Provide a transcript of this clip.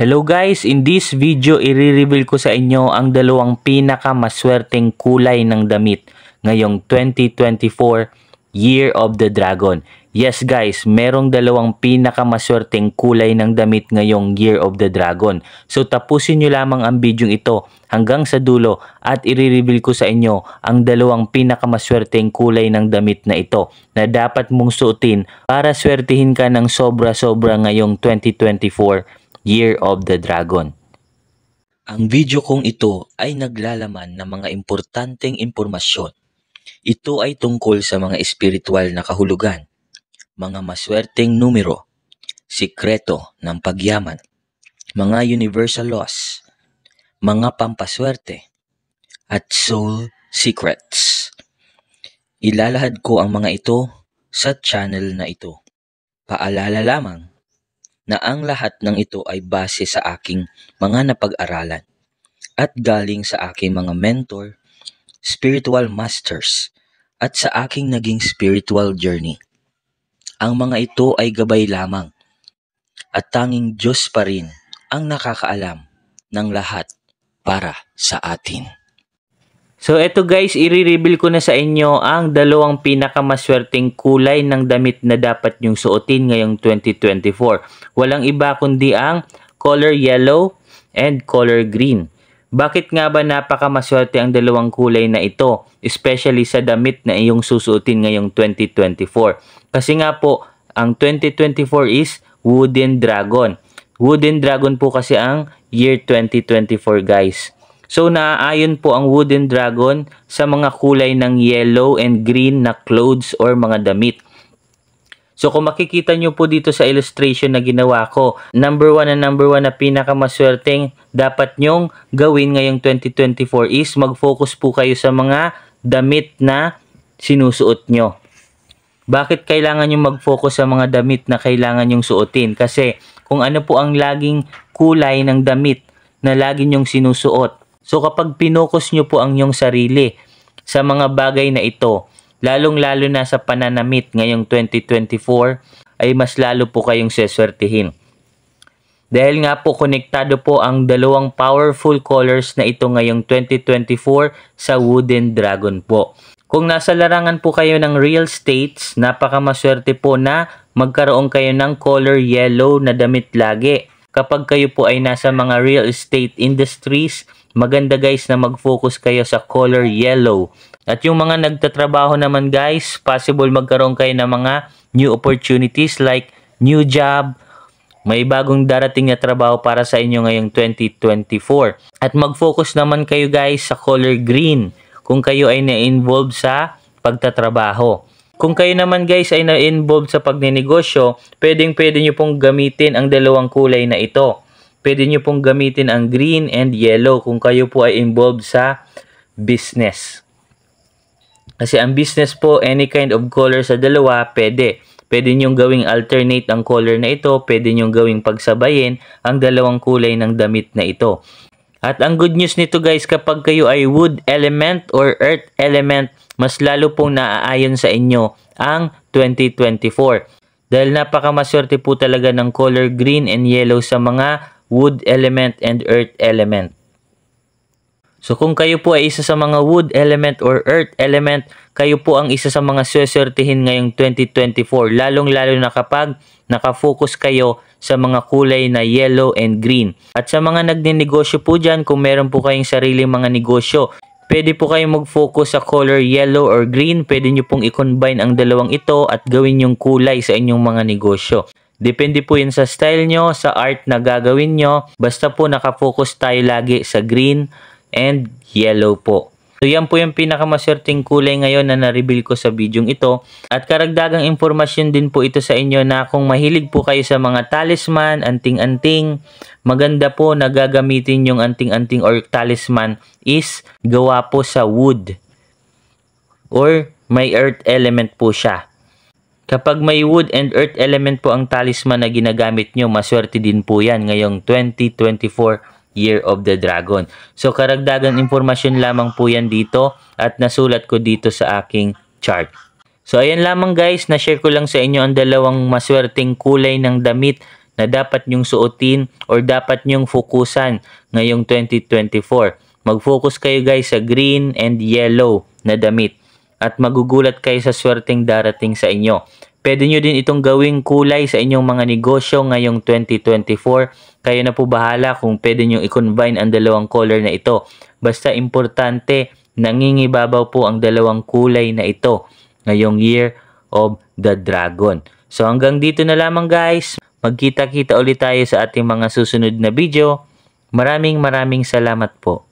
Hello guys, in this video i-reveal ko sa inyo ang dalawang pinakamaswerteng kulay ng damit ngayong 2024 Year of the Dragon. Yes guys, merong dalawang pinakamaswerteng kulay ng damit ngayong Year of the Dragon. So tapusin nyo lamang ang video ito hanggang sa dulo at i-reveal ko sa inyo ang dalawang pinakamaswerteng kulay ng damit na ito na dapat mong suotin para swertihin ka ng sobra-sobra ngayong 2024 Year of the Dragon. Ang video kong ito ay naglalaman ng mga importanteng impormasyon. Ito ay tungkol sa mga espiritual na kahulugan, mga maswerteng numero, sikreto ng pagyaman, mga universal laws, mga pampaswerte, at soul secrets. Ilalahad ko ang mga ito sa channel na ito. Paalala lamang, na ang lahat ng ito ay base sa aking mga napag-aralan at galing sa aking mga mentor, spiritual masters, at sa aking naging spiritual journey. Ang mga ito ay gabay lamang at tanging Diyos pa rin ang nakakaalam ng lahat para sa atin. So eto guys, i-reveal ko na sa inyo ang dalawang pinakamaswerteng kulay ng damit na dapat nyong suotin ngayong 2024. Walang iba kundi ang color yellow and color green. Bakit nga ba napakamaswerte ang dalawang kulay na ito, especially sa damit na iyong susuotin ngayong 2024? Kasi nga po, ang 2024 is Wooden Dragon. Wooden Dragon po kasi ang year 2024 guys. So naaayon po ang wooden dragon sa mga kulay ng yellow and green na clothes or mga damit. So kung makikita nyo po dito sa illustration na ginawa ko, number 1 na number 1 na pinakamaswerteng dapat nyong gawin ngayong 2024 is mag-focus po kayo sa mga damit na sinusuot nyo. Bakit kailangan nyo mag-focus sa mga damit na kailangan nyong suotin? Kasi kung ano po ang laging kulay ng damit na lagi nyong sinusuot, So kapag pinokus nyo po ang iyong sarili sa mga bagay na ito, lalong-lalo na sa pananamit ngayong 2024, ay mas lalo po kayong seswertihin. Dahil nga po konektado po ang dalawang powerful colors na ito ngayong 2024 sa Wooden Dragon po. Kung nasa larangan po kayo ng real estates, napakamaswerte po na magkaroon kayo ng color yellow na damit lagi kapag kayo po ay nasa mga real estate industries, maganda guys na mag-focus kayo sa color yellow. At yung mga nagtatrabaho naman guys, possible magkaroon kayo ng mga new opportunities like new job, may bagong darating na trabaho para sa inyo ngayong 2024. At mag-focus naman kayo guys sa color green kung kayo ay na involved sa pagtatrabaho. Kung kayo naman guys ay na-involved sa pagninegosyo, pwedeng pwede nyo pong gamitin ang dalawang kulay na ito. Pwede nyo pong gamitin ang green and yellow kung kayo po ay involved sa business. Kasi ang business po, any kind of color sa dalawa, pwede. Pwede nyong gawing alternate ang color na ito, pwede nyong gawing pagsabayin ang dalawang kulay ng damit na ito. At ang good news nito guys, kapag kayo ay wood element or earth element, mas lalo pong naaayon sa inyo ang 2024. Dahil napakamaswerte po talaga ng color green and yellow sa mga wood element and earth element. So kung kayo po ay isa sa mga wood element or earth element, kayo po ang isa sa mga swertihin ngayong 2024, lalong-lalo na kapag nakafocus kayo sa mga kulay na yellow and green. At sa mga nagninegosyo po dyan, kung meron po kayong sariling mga negosyo, Pwede po kayong mag-focus sa color yellow or green. Pwede nyo pong i-combine ang dalawang ito at gawin yung kulay sa inyong mga negosyo. Depende po yun sa style nyo, sa art na gagawin nyo. Basta po nakafocus tayo lagi sa green and yellow po. So yan po yung pinakamaswerteng kulay ngayon na na-reveal ko sa bidyong ito. At karagdagang impormasyon din po ito sa inyo na kung mahilig po kayo sa mga talisman, anting-anting, maganda po na gagamitin yung anting-anting or talisman is gawa po sa wood or may earth element po siya. Kapag may wood and earth element po ang talisman na ginagamit nyo, maswerte din po yan ngayong 2024 Year of the Dragon. So karagdagan impormasyon lamang po yan dito at nasulat ko dito sa aking chart. So ayan lamang guys, na-share ko lang sa inyo ang dalawang maswerteng kulay ng damit na dapat nyong suotin or dapat nyong fokusan ngayong 2024. Mag-focus kayo guys sa green and yellow na damit at magugulat kayo sa swerteng darating sa inyo. Pwede nyo din itong gawing kulay sa inyong mga negosyo ngayong 2024. Kayo na po bahala kung pwede nyo i-combine ang dalawang color na ito. Basta importante, nangingibabaw po ang dalawang kulay na ito ngayong Year of the Dragon. So hanggang dito na lamang guys. Magkita-kita ulit tayo sa ating mga susunod na video. Maraming maraming salamat po.